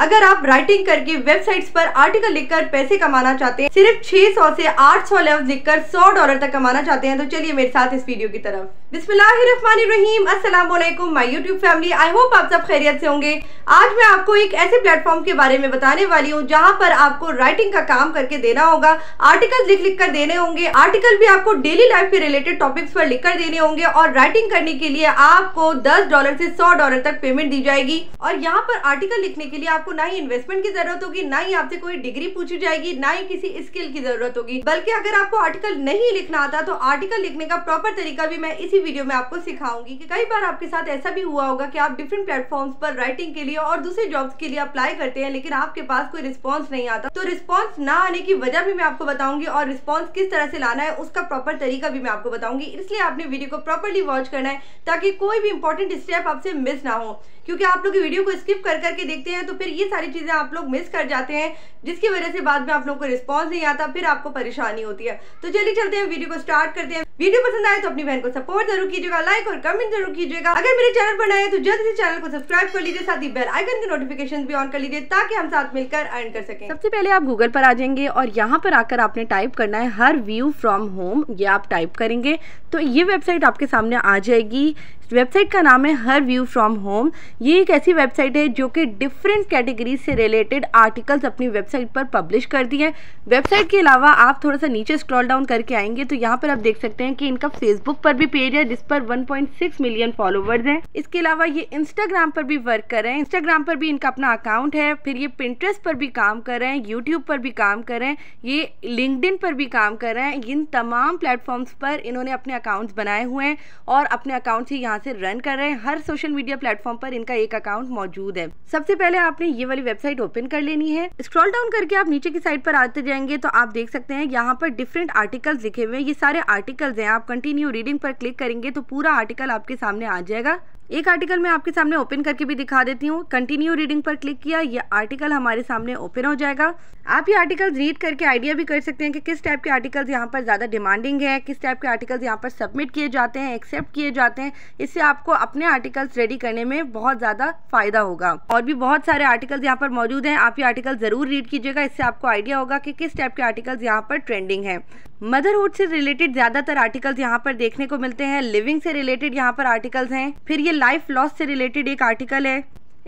अगर आप राइटिंग करके वेबसाइट्स पर आर्टिकल लिखकर पैसे कमाना चाहते हैं सिर्फ 600 से 800 सौ लेवल लिखकर 100 डॉलर तक कमाना चाहते हैं तो चलिए मेरे साथ इस वीडियो की तरफ बिस्मिल्लाहिर्रहमानिर्रहीम अस्सलाम वालेकुम my YouTube family I hope आप सब खैरियत से होंगे आज मैं आपको एक ऐसे प्लेटफॉर्म के बारे में बताने वाली हूँ जहाँ पर आपको राइटिंग का काम करके देना होगा आर्टिकल लिख लिख कर देने होंगे आर्टिकल भी आपको डेली लाइफ के रिलेटेड टॉपिक्स पर लिख कर देने होंगे और राइटिंग करने के लिए आपको दस डॉलर से सौ डॉलर तक पेमेंट दी जाएगी और यहाँ पर आर्टिकल लिखने के लिए आपको आपको ना ही इन्वेस्टमेंट की जरूरत होगी ना ही आपसे कोई डिग्री पूछी जाएगी ना ही किसी स्किल की जरूरत होगी बल्कि अगर आपको आर्टिकल नहीं लिखना आता तो आर्टिकल लिखने का प्रॉपर तरीका भी मैं इसी वीडियो में आपको सिखाऊंगी की कई बार आपके साथ ऐसा भी हुआ होगा की आप डिफरेंट प्लेटफॉर्म पर राइटिंग के लिए और दूसरे जॉब के लिए अप्लाई करते हैं लेकिन आपके पास कोई रिस्पॉन्स नहीं आता तो रिस्पॉन्स ना आने की वजह भी मैं आपको बताऊंगी और रिस्पॉन्स किस तरह से लाना है उसका प्रॉपर तरीका भी मैं आपको बताऊंगी इसलिए आपने वीडियो को प्रॉपरली वॉच करना है ताकि कोई भी इंपॉर्टेंट स्टेप आपसे मिस ना हो क्योंकि आप लोग वीडियो को स्किप कर करके देखते हैं तो फिर ये सारी चीज़ें आप लोग मिस कर जाते हैं जिसकी वजह से बाद में आप लोग को रिस्पॉन्स नहीं आता फिर आपको परेशानी होती है तो चलिए चलते हैं वीडियो को स्टार्ट करते हैं वीडियो पसंद आए तो अपनी बहन को सपोर्ट जरूर कीजिएगा लाइक और कमेंट जरूर कीजिएगा अगर मेरे चैनल पर नए तो जल्द से चैनल को सब्सक्राइब कर लीजिए साथ ही बेल आइकन के नोटिफिकेशन भी ऑन कर लीजिए ताकि हम साथ मिलकर अर्न कर सकें सबसे पहले आप गूगल पर आ जाएंगे और यहाँ पर आकर आपने टाइप करना है हर व्यू फ्रॉम होम ये आप टाइप करेंगे तो ये वेबसाइट आपके सामने आ जाएगी वेबसाइट का नाम है हर व्यू फ्रॉम होम ये एक ऐसी वेबसाइट है जो कि डिफरेंट कैटेगरीज से रिलेटेड आर्टिकल्स अपनी वेबसाइट पर पब्लिश करती है वेबसाइट के अलावा आप थोड़ा सा नीचे स्क्रॉल डाउन करके आएंगे तो यहाँ पर आप देख सकते हैं कि इनका फेसबुक पर भी पेज है जिस पर वन मिलियन फॉलोवर्स हैं इसके अलावा ये इंस्टाग्राम पर भी वर्क कर रहे हैं इंस्टाग्राम पर भी इनका अपना अकाउंट है फिर ये प्रिंट्रेस पर भी काम कर रहे हैं यूट्यूब पर भी काम कर रहे हैं ये लिंकड पर भी काम कर रहे हैं इन तमाम प्लेटफॉर्म्स पर इन्होंने अपने अकाउंट्स बनाए हुए हैं और अपने अकाउंट से यहाँ से रन कर रहे हैं हर सोशल मीडिया प्लेटफॉर्म पर इनका एक अकाउंट मौजूद है सबसे पहले आपने ये वाली वेबसाइट ओपन कर लेनी है स्क्रॉल डाउन करके आप नीचे की साइड पर आते जाएंगे तो आप देख सकते हैं यहाँ पर डिफरेंट आर्टिकल्स लिखे हुए हैं ये सारे आर्टिकल्स हैं आप कंटिन्यू रीडिंग पर क्लिक करेंगे तो पूरा आर्टिकल आपके सामने आ जाएगा एक आर्टिकल मैं आपके सामने ओपन करके भी दिखा देती हूँ कंटिन्यू रीडिंग पर क्लिक किया ये आर्टिकल हमारे सामने ओपन हो जाएगा आप ये आर्टिकल रीड करके आइडिया भी कर सकते हैं कि किस टाइप के आर्टिकल्स यहाँ पर ज़्यादा डिमांडिंग है किस टाइप के आर्टिकल्स यहाँ पर सबमिट किए जाते हैं एक्सेप्ट किए जाते हैं इससे आपको अपने आर्टिकल्स रेडी करने में बहुत ज़्यादा फायदा होगा और भी बहुत सारे आर्टिकल्स यहाँ पर मौजूद हैं आप ये आर्टिकल ज़रूर रीड कीजिएगा इससे आपको आइडिया होगा कि किस टाइप के आर्टिकल्स यहाँ पर ट्रेंडिंग है मदरहुड से रिलेटेड ज्यादातर आर्टिकल्स यहाँ पर देखने को मिलते हैं लिविंग से रिलेटेड यहाँ पर आर्टिकल्स हैं फिर ये लाइफ लॉस से रिलेटेड एक आर्टिकल है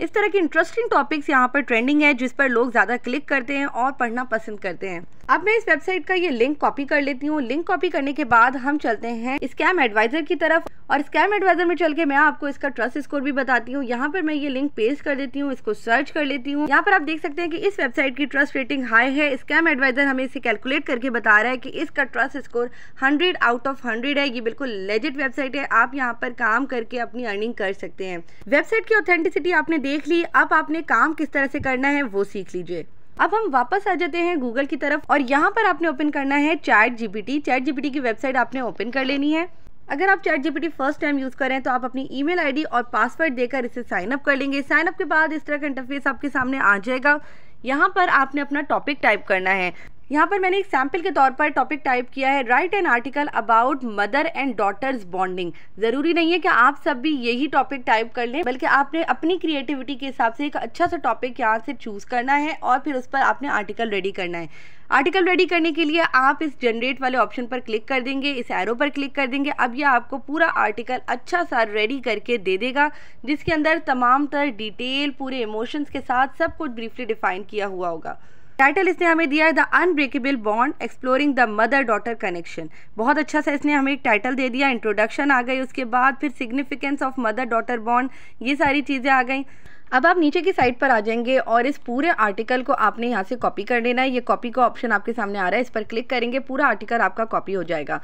इस तरह के इंटरेस्टिंग टॉपिक्स यहाँ पर ट्रेंडिंग है जिस पर लोग ज़्यादा क्लिक करते हैं और पढ़ना पसंद करते हैं अब मैं इस वेबसाइट का ये लिंक कॉपी कर लेती हूँ लिंक कॉपी करने के बाद हम चलते हैं स्कैम एडवाइजर की तरफ और स्कैम एडवाइजर में चल के मैं आपको इसका ट्रस्ट स्कोर भी बताती हूँ यहाँ पर मैं ये लिंक पेस्ट कर देती हूँ इसको सर्च कर लेती हूँ यहाँ पर आप देख सकते हैं कि इस वेबसाइट की ट्रस्ट रेटिंग हाई है स्कैम एडवाइजर हमें इसे कैलकुलेट करके बता रहा है कि इसका trust score hundred out of hundred है ये बिल्कुल लेजिट वेबसाइट है आप यहाँ पर काम करके अपनी अर्निंग कर सकते हैं वेबसाइट की ऑथेंटिसिटी आपने देख ली अब आपने काम किस तरह से करना है वो सीख लीजिए अब हम वापस आ जाते हैं गूगल की तरफ और यहाँ पर आपने ओपन करना है चैट जीपीटी चैट जीपीटी की वेबसाइट आपने ओपन कर लेनी है अगर आप chat GPT first time use करें तो आप अपनी ईमेल आईडी और पासवर्ड देकर इसे साइन अप कर लेंगे साइन अप के बाद इस तरह का इंटरफेस आपके सामने आ जाएगा यहाँ पर आपने अपना टॉपिक टाइप करना है यहाँ पर मैंने एक सैम्पल के तौर पर टॉपिक टाइप किया है write an article about mother and daughters bonding ज़रूरी नहीं है कि आप सब भी यही टॉपिक टाइप कर लें बल्कि आपने अपनी क्रिएटिविटी के हिसाब से एक अच्छा सा टॉपिक यहाँ से चूज़ करना है और फिर उस पर आपने आर्टिकल रेडी करना है आर्टिकल रेडी करने के लिए आप इस जनरेट वाले ऑप्शन पर क्लिक कर देंगे इस एरो पर क्लिक कर देंगे अब यह आपको पूरा आर्टिकल अच्छा सा रेडी करके दे देगा जिसके अंदर तमाम तर डिटेल पूरे इमोशंस के साथ सब कुछ ब्रीफली डिफाइन किया हुआ होगा टाइटल इसने हमें दिया है the unbreakable bond exploring the mother daughter connection बहुत अच्छा सा इसने हमें एक टाइटल दे दिया इंट्रोडक्शन आ गई उसके बाद फिर significance of mother daughter bond ये सारी चीज़ें आ गई अब आप नीचे की साइड पर आ जाएंगे और इस पूरे आर्टिकल को आपने यहाँ से कॉपी कर लेना है ये कॉपी का ऑप्शन आपके सामने आ रहा है इस पर क्लिक करेंगे पूरा आर्टिकल आपका कॉपी हो जाएगा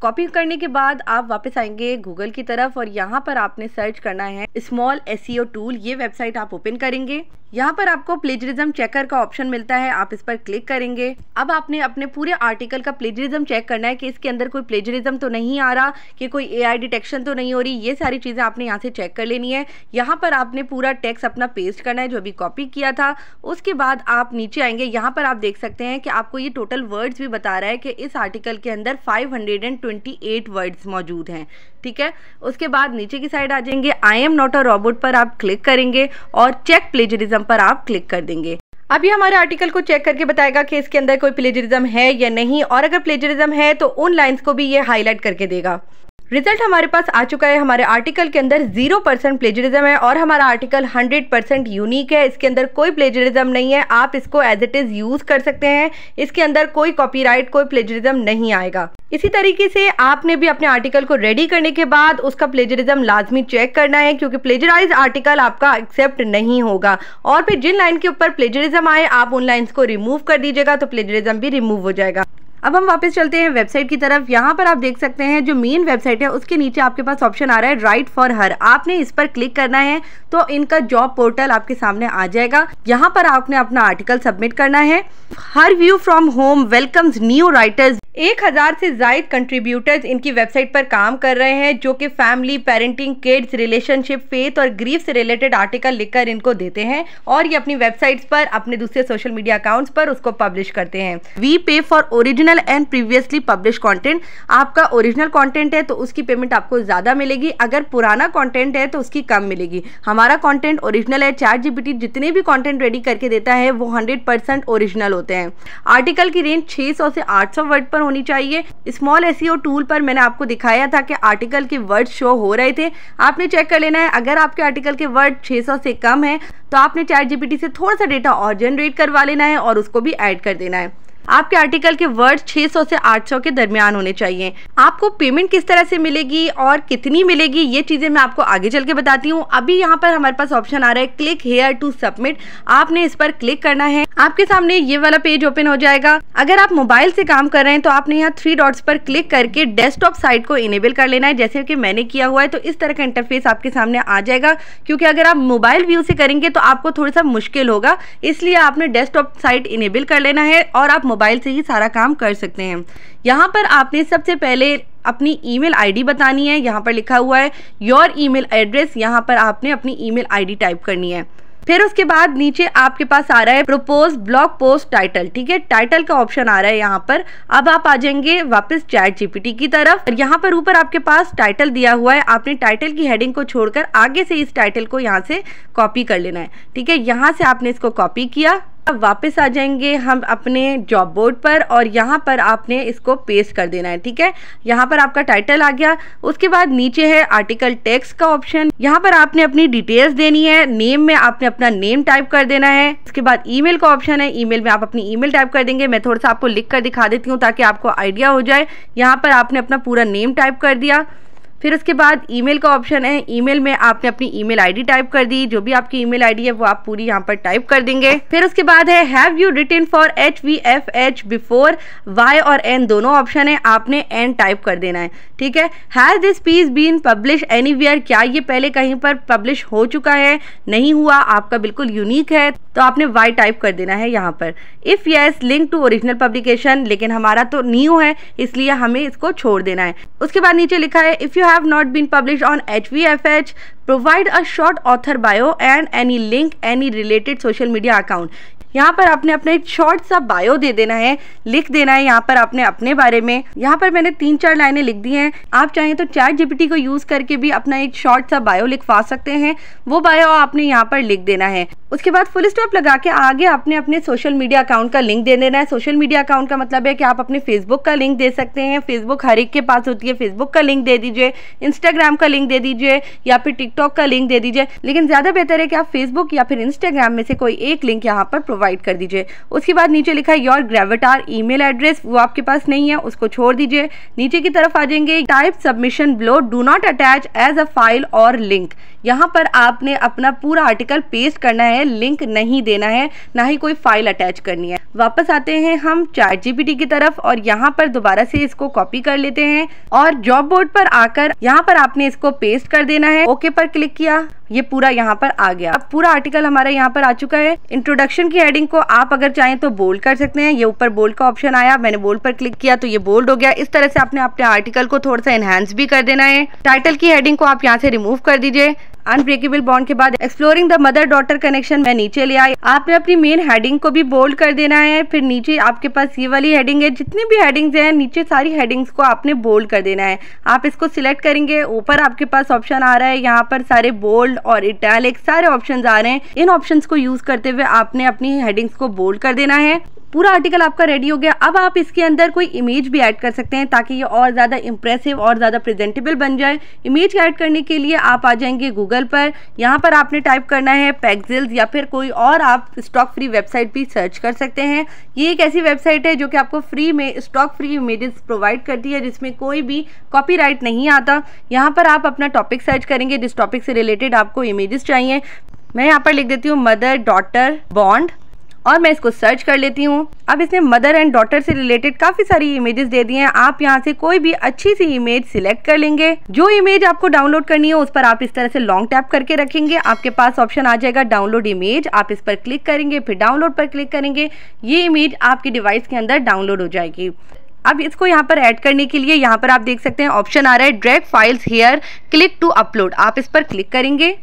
कॉपी करने के बाद आप वापस आएंगे गूगल की तरफ और यहाँ पर आपने सर्च करना है स्मॉल एस टूल ये वेबसाइट आप ओपन करेंगे यहाँ पर आपको प्लेजरिज्म चेकर का ऑप्शन मिलता है आप इस पर क्लिक करेंगे अब आपने अपने पूरे आर्टिकल का प्लेजरिज्म चेक करना है कि इसके अंदर कोई प्लेजरिज्म तो नहीं आ रहा कि कोई एआई डिटेक्शन तो नहीं हो रही ये सारी चीज़ें आपने यहाँ से चेक कर लेनी है यहाँ पर आपने पूरा टेक्स्ट अपना पेस्ट करना है जो अभी कॉपी किया था उसके बाद आप नीचे आएंगे यहाँ पर आप देख सकते हैं कि आपको ये टोटल वर्ड्स भी बता रहा है कि इस आर्टिकल के अंदर एट वर्ड्स मौजूद हैं ठीक है उसके बाद नीचे की साइड आ जाएंगे I am not a robot पर आप क्लिक करेंगे और चेक प्लेजरिज्म आइकन पर आप क्लिक कर देंगे अभी हमारे आर्टिकल को चेक करके बताएगा कि इसके अंदर कोई प्लेजरिज्म है या नहीं और अगर प्लेजरिज्म है तो उन लाइन्स को भी ये हाईलाइट करके देगा रिजल्ट हमारे पास आ चुका है हमारे आर्टिकल के अंदर जीरो परसेंट प्लेजरिज्म है और हमारा आर्टिकल हंड्रेड परसेंट यूनिक है इसके अंदर कोई प्लेजरिज्म नहीं है आप इसको एज इट इज़ यूज़ कर सकते हैं इसके अंदर कोई कॉपीराइट कोई प्लेजरिज्म नहीं आएगा इसी तरीके से आपने भी अपने आर्टिकल को रेडी करने के बाद उसका प्लेजरिज्म लाजमी चेक करना है क्योंकि प्लेजराइज आर्टिकल आपका एक्सेप्ट नहीं होगा और फिर जिन लाइन के ऊपर प्लेजरिज्म आए आप उन लाइन्स को रिमूव कर दीजिएगा तो प्लेजरिज्म भी रिमूव हो जाएगा अब हम वापस चलते हैं वेबसाइट की तरफ यहाँ पर आप देख सकते हैं जो मेन वेबसाइट है उसके नीचे आपके पास ऑप्शन आ रहा है राइट फॉर हर आपने इस पर क्लिक करना है तो इनका जॉब पोर्टल आपके सामने आ जाएगा यहाँ पर आपने अपना आर्टिकल सबमिट करना है her view from home welcomes new writers एक हज़ार से जायद कंट्रीब्यूटर्स इनकी वेबसाइट पर काम कर रहे हैं जो कि family parenting kids relationship faith और ग्रीफ से रिलेटेड आर्टिकल लिखकर इनको देते हैं और ये अपनी वेबसाइट्स पर अपने दूसरे सोशल मीडिया अकाउंट्स पर उसको पब्लिश करते हैं we pay for original original and previously publish content आपका ओरिजिनल कंटेंट है तो उसकी पेमेंट आपको ज़्यादा मिलेगी अगर पुराना कंटेंट है तो उसकी कम मिलेगी हमारा कंटेंट ओरिजिनल है चार जीपीटी जितने भी कंटेंट रेडी करके देता है वो 100% ओरिजिनल होते हैं आर्टिकल की रेंज 600 से 800 वर्ड पर होनी चाहिए स्मॉल ए टूल पर मैंने आपको दिखाया था कि आर्टिकल के वर्ड शो हो रहे थे आपने चेक कर लेना है अगर आपके आर्टिकल के वर्ड छः से कम है तो आपने चार जीपीटी से थोड़ा सा डेटा और जनरेट करवा लेना है और उसको भी ऐड कर देना है आपके आर्टिकल के वर्ड 600 से 800 के दरमियान होने चाहिए आपको पेमेंट किस तरह से मिलेगी और कितनी मिलेगी ये चीज़ें मैं आपको आगे चल के बताती हूँ अभी यहाँ पर हमारे पास ऑप्शन आ रहा है क्लिक हेयर टू सबमिट आपने इस पर क्लिक करना है आपके सामने ये वाला पेज ओपन हो जाएगा अगर आप मोबाइल से काम कर रहे हैं तो आपने यहाँ थ्री डॉट्स पर क्लिक करके डेस्कटॉप साइट को इनेबल कर लेना है जैसे कि मैंने किया हुआ है तो इस तरह का इंटरफेस आपके सामने आ जाएगा क्योंकि अगर आप मोबाइल व्यू से करेंगे तो आपको थोड़ा सा मुश्किल होगा इसलिए आपने डेस्कटॉप साइट इनेबल कर लेना है और आप मोबाइल से ही सारा काम कर सकते हैं यहाँ पर आपने सबसे पहले अपनी ईमेल आईडी बतानी है यहाँ पर लिखा हुआ है योर ईमेल एड्रेस यहाँ पर आपने अपनी ईमेल आईडी टाइप करनी है फिर उसके बाद नीचे आपके पास आ रहा है प्रपोज ब्लॉग पोस्ट टाइटल ठीक है टाइटल का ऑप्शन आ रहा है यहाँ पर अब आप आ जाएंगे वापस चैट जीपीटी की तरफ और यहाँ पर ऊपर आपके पास टाइटल दिया हुआ है आपने टाइटल की हेडिंग को छोड़कर आगे से इस टाइटल को यहाँ से कॉपी कर लेना है ठीक है यहाँ से आपने इसको कॉपी किया वापस आ जाएंगे हम अपने जॉब बोर्ड पर और यहाँ पर आपने इसको पेस्ट कर देना है ठीक है यहाँ पर आपका टाइटल आ गया उसके बाद नीचे है आर्टिकल टेक्स का ऑप्शन यहाँ पर आपने अपनी डिटेल्स देनी है नेम में आपने अपना नेम टाइप कर देना है उसके बाद ईमेल का ऑप्शन है ईमेल में आप अपनी ईमेल टाइप कर देंगे मैं थोड़ा सा आपको लिख कर दिखा देती हूँ ताकि आपको आइडिया हो जाए यहाँ पर आपने अपना पूरा नेम टाइप कर दिया फिर उसके बाद ईमेल का ऑप्शन है ईमेल में आपने अपनी ईमेल आईडी टाइप कर दी जो भी आपकी ईमेल आईडी है वो आप पूरी यहाँ पर टाइप कर देंगे फिर उसके बाद है have you return for H V F H before Y और एन दोनों ऑप्शन है आपने एन टाइप कर देना है ठीक है has this piece been publish any क्या ये पहले कहीं पर पब्लिश हो चुका है नहीं हुआ आपका बिल्कुल यूनिक है तो आपने वाई टाइप कर देना है यहाँ पर if yes link to original publication लेकिन हमारा तो न्यू है इसलिए हमें इसको छोड़ देना है उसके बाद नीचे लिखा है if you have not been published on HVFH, provide a short author bio and any link, any related social media account. यहाँ पर आपने अपना एक शॉर्ट सा बायो दे देना है लिख देना है यहाँ पर आपने अपने बारे में यहाँ पर मैंने तीन चार लाइनें लिख दी हैं आप चाहें तो चैट जीपीटी को यूज़ करके भी अपना एक शॉर्ट सा बायो लिखवा सकते हैं वो बायो आपने यहाँ पर लिख देना है उसके बाद फुल स्टॉप लगा के आगे आपने अपने सोशल मीडिया अकाउंट का लिंक दे देना है सोशल मीडिया अकाउंट का मतलब है कि आप अपने फेसबुक का लिंक दे सकते हैं फेसबुक हर एक के पास होती है फेसबुक का लिंक दे दीजिए इंस्टाग्राम का लिंक दे दीजिए या फिर टिकटॉक का लिंक दे दीजिए लेकिन ज़्यादा बेहतर है कि आप फेसबुक या फिर इंस्टाग्राम में से कोई एक लिंक यहाँ पर प्रोवाइड प्रोवाइड कर दीजिए उसके बाद नीचे लिखा है योर ग्रेविटार ईमेल एड्रेस वो आपके पास नहीं है उसको छोड़ दीजिए नीचे की तरफ आ जाएंगे type submission below do not attach as a file और लिंक यहाँ पर आपने अपना पूरा आर्टिकल पेस्ट करना है लिंक नहीं देना है ना ही कोई फाइल अटैच करनी है वापस आते हैं हम चार जीबीटी की तरफ और यहाँ पर दोबारा से इसको कॉपी कर लेते हैं और जॉब बोर्ड पर आकर यहाँ पर आपने इसको पेस्ट कर देना है ओके पर क्लिक किया ये पूरा यहाँ पर आ गया अब पूरा आर्टिकल हमारा यहाँ पर आ चुका है इंट्रोडक्शन की हेडिंग को आप अगर चाहें तो बोल्ड कर सकते हैं ये ऊपर बोल्ड का ऑप्शन आया मैंने बोल्ड पर क्लिक किया तो ये बोल्ड हो गया इस तरह से आपने अपने आर्टिकल को थोड़ा सा एनहेंस भी कर देना है टाइटल की हेडिंग को आप यहाँ से रिमूव कर दीजिए अनब्रेकेबल बॉन्ड के बाद exploring the mother daughter connection में नीचे ले आई आपने अपनी मेन हेडिंग को भी बोल्ड कर देना है फिर नीचे आपके पास ये वाली हेडिंग है जितनी भी हेडिंग्स हैं नीचे सारी हेडिंग्स को आपने बोल्ड कर देना है आप इसको सिलेक्ट करेंगे ऊपर आपके पास ऑप्शन आ रहा है यहाँ पर सारे बोल्ड और इटैलिक सारे ऑप्शन आ रहे हैं इन ऑप्शन को यूज करते हुए आपने अपनी हेडिंग्स को बोल्ड कर देना है पूरा आर्टिकल आपका रेडी हो गया अब आप इसके अंदर कोई इमेज भी ऐड कर सकते हैं ताकि ये और ज़्यादा इंप्रेसिव और ज़्यादा प्रेजेंटेबल बन जाए इमेज ऐड करने के लिए आप आ जाएंगे गूगल पर यहाँ पर आपने टाइप करना है पैगजिल्स या फिर कोई और आप स्टॉक फ्री वेबसाइट भी सर्च कर सकते हैं ये एक ऐसी वेबसाइट है जो कि आपको फ्री में स्टॉक फ्री इमेजेस प्रोवाइड करती है जिसमें कोई भी कॉपी नहीं आता यहाँ पर आप अपना टॉपिक सर्च करेंगे जिस टॉपिक से रिलेटेड आपको इमेजेस चाहिए मैं यहाँ पर लिख देती हूँ मदर डॉटर बॉन्ड और मैं इसको सर्च कर लेती हूँ अब इसने मदर एंड डॉटर से रिलेटेड काफी सारी इमेजेस दे दी हैं आप यहाँ से कोई भी अच्छी सी इमेज सिलेक्ट कर लेंगे जो इमेज आपको डाउनलोड करनी हो उस पर आप इस तरह से लॉन्ग टैप करके रखेंगे आपके पास ऑप्शन आ जाएगा डाउनलोड इमेज आप इस पर क्लिक करेंगे फिर डाउनलोड पर क्लिक करेंगे ये इमेज आपके डिवाइस के अंदर डाउनलोड हो जाएगी अब इसको यहाँ पर ऐड करने के लिए यहाँ पर आप देख सकते हैं ऑप्शन आ रहा है drag files here click to upload आप इस पर क्लिक करेंगे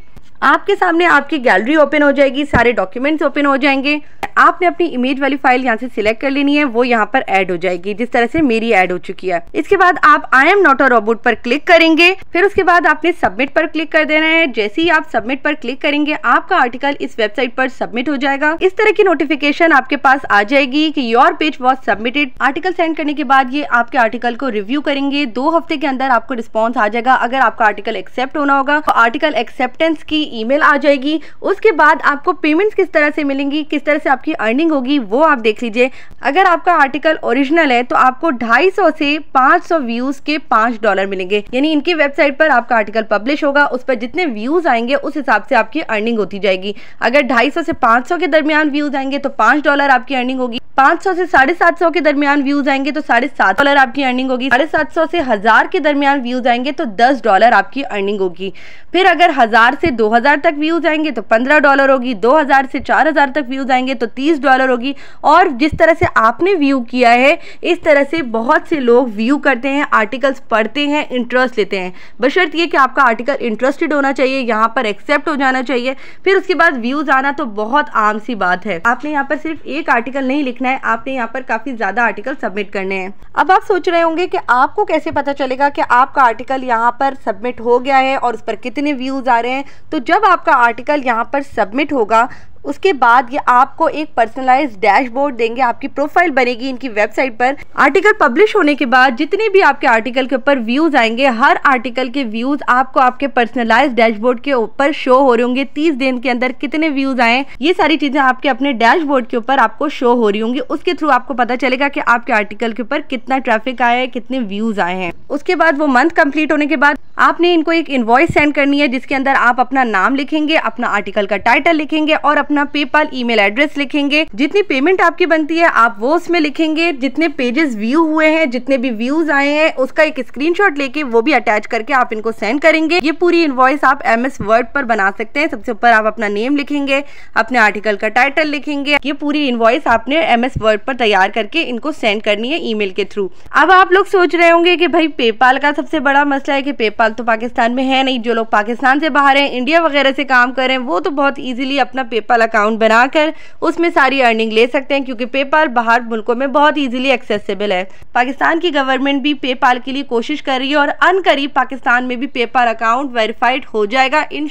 आपके सामने आपकी गैलरी ओपन हो जाएगी सारे डॉक्यूमेंट्स ओपन हो जाएंगे आपने अपनी इमेज वाली फाइल यहाँ से सिलेक्ट कर लेनी है वो यहाँ पर ऐड हो जाएगी जिस तरह से मेरी ऐड हो चुकी है इसके बाद आप I am not a robot पर क्लिक करेंगे फिर उसके बाद आपने सबमिट पर क्लिक कर देना है जैसे ही आप सबमिट पर क्लिक करेंगे आपका आर्टिकल इस वेबसाइट पर सबमिट हो जाएगा इस तरह की नोटिफिकेशन आपके पास आ जाएगी की your page was submitted article send करने के बाद ये आपके आर्टिकल को रिव्यू करेंगे दो हफ्ते के अंदर आपको रिस्पॉन्स आ जाएगा अगर आपका आर्टिकल एक्सेप्ट होना होगा तो आर्टिकल एक्सेप्टेंस की ईमेल आ जाएगी उसके बाद आपको पेमेंट्स किस तरह से मिलेंगी किस तरह से आपकी अर्निंग होगी वो आप देख लीजिए अगर आपका आर्टिकल ओरिजिनल है तो आपको 250 से 500 व्यूज के पाँच डॉलर मिलेंगे यानी इनकी वेबसाइट पर आपका आर्टिकल पब्लिश होगा उस पर जितने व्यूज आएंगे उस हिसाब से आपकी अर्निंग होती जाएगी अगर 250 से 500 के दरमियान व्यूज आएंगे तो पांच डॉलर आपकी अर्निंग होगी पाँच सौ से साढ़े सात सौ के दरमियान व्यूज आएंगे तो साढ़े सात डॉलर आपकी अर्निंग होगी साढ़े सात सौ से हज़ार के दरमियान व्यूज आएंगे तो दस डॉलर आपकी अर्निंग होगी फिर अगर हज़ार से दो हज़ार तक व्यूज आएंगे तो पंद्रह डॉलर होगी दो हज़ार से चार हज़ार तक व्यूज आएंगे तो तीस डॉलर होगी और जिस तरह से आपने व्यू किया है इस तरह से बहुत से लोग व्यू करते हैं आर्टिकल्स पढ़ते हैं इंटरेस्ट लेते हैं बशर्त ये कि आपका आर्टिकल इंटरेस्टेड होना चाहिए यहाँ पर एक्सेप्ट हो जाना चाहिए फिर उसके बाद व्यूज़ आना तो बहुत आम सी बात है आपने यहाँ पर सिर्फ एक आर्टिकल नहीं लिखना लिखना है आपने यहाँ पर काफ़ी ज़्यादा आर्टिकल सबमिट करने हैं अब आप सोच रहे होंगे कि आपको कैसे पता चलेगा कि आपका आर्टिकल यहाँ पर सबमिट हो गया है और उस पर कितने व्यूज़ आ रहे हैं तो जब आपका आर्टिकल यहाँ पर सबमिट होगा उसके बाद ये आपको एक पर्सनलाइज डैशबोर्ड देंगे आपकी प्रोफाइल बनेगी इनकी वेबसाइट पर आर्टिकल पब्लिश होने के बाद जितने भी आपके आर्टिकल के ऊपर व्यूज आएंगे हर आर्टिकल के व्यूज आपको आपके पर्सनलाइज डैशबोर्ड के ऊपर शो हो रहे होंगे तीस दिन के अंदर कितने व्यूज आए ये सारी चीजें आपके अपने डैशबोर्ड के ऊपर आपको शो हो रही होंगी उसके थ्रू आपको पता चलेगा की आपके आर्टिकल के ऊपर कितना ट्रैफिक आया है कितने व्यूज आए हैं उसके बाद वो मंथ कम्प्लीट होने के बाद आपने इनको एक इन्वॉइस सेंड करनी है जिसके अंदर आप अपना नाम लिखेंगे अपना आर्टिकल का टाइटल लिखेंगे और अपना पेपाल ईमेल एड्रेस लिखेंगे जितनी पेमेंट आपकी बनती है आप वो उसमें लिखेंगे जितने पेजेस व्यू हुए हैं जितने भी व्यूज आए हैं उसका एक स्क्रीन लेके वो भी अटैच करके आप इनको सेंड करेंगे ये पूरी इन्वॉइस आप एम एस वर्ड पर बना सकते हैं सबसे ऊपर आप अपना नेम लिखेंगे अपने आर्टिकल का टाइटल लिखेंगे ये पूरी इन्वॉइस आपने एम एस वर्ड पर तैयार करके इनको सेंड करनी है ईमेल के थ्रू अब आप लोग सोच रहे होंगे कि भाई पेपाल का सबसे बड़ा मसला है कि पेपाल फिलहाल तो पाकिस्तान में है नहीं जो लोग पाकिस्तान से बाहर हैं इंडिया वगैरह से काम कर रहे हैं वो तो बहुत इजीली अपना पेपाल अकाउंट बनाकर उसमें सारी अर्निंग ले सकते हैं क्योंकि पेपाल बाहर मुल्कों में बहुत इजीली एक्सेसिबल है पाकिस्तान की गवर्नमेंट भी पेपाल के लिए कोशिश कर रही है और अन पाकिस्तान में भी पेपाल अकाउंट वेरीफाइड हो जाएगा इन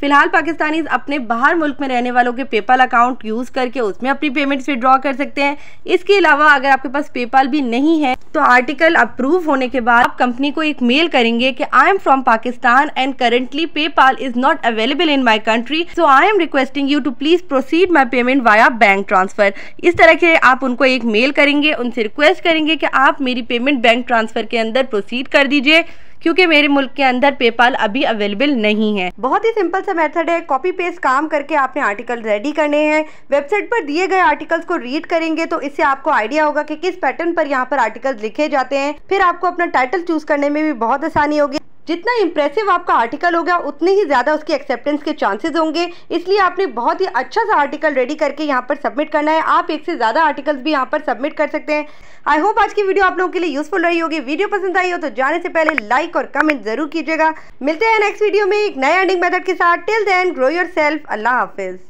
फिलहाल पाकिस्तानी अपने बाहर मुल्क में रहने वालों के पेपाल अकाउंट यूज करके उसमें अपनी पेमेंट विद्रॉ कर सकते हैं इसके अलावा अगर आपके पास पेपाल भी नहीं है तो आर्टिकल अप्रूव होने के बाद आप कंपनी को एक मेल करेंगे कि I am from Pakistan and currently PayPal is not available in my country so I am requesting you to please proceed my payment via bank transfer इस तरह के आप उनको एक मेल करेंगे उनसे रिक्वेस्ट करेंगे कि आप मेरी पेमेंट बैंक ट्रांसफर के अंदर प्रोसीड कर दीजिए क्योंकि मेरे मुल्क के अंदर पेपाल अभी अवेलेबल नहीं है बहुत ही सिंपल सा मेथड है कॉपी पेस्ट काम करके आपने आर्टिकल रेडी करने हैं वेबसाइट पर दिए गए आर्टिकल्स को रीड करेंगे तो इससे आपको आइडिया होगा कि किस पैटर्न पर यहाँ पर आर्टिकल लिखे जाते हैं फिर आपको अपना टाइटल चूज करने में भी बहुत आसानी होगी जितना इंप्रेसिव आपका आर्टिकल होगा उतने ही ज़्यादा उसके एक्सेप्टेंस के चांसेस होंगे इसलिए आपने बहुत ही अच्छा सा आर्टिकल रेडी करके यहाँ पर सबमिट करना है आप एक से ज़्यादा आर्टिकल्स भी यहाँ पर सबमिट कर सकते हैं आई होप आज की वीडियो आप लोगों के लिए यूज़फुल रही होगी वीडियो पसंद आई हो तो जाने से पहले लाइक और कमेंट जरूर कीजिएगा मिलते हैं नेक्स्ट वीडियो में एक नए अर्निंग मेथड के साथ till then grow yourself अल्लाह हाफिज़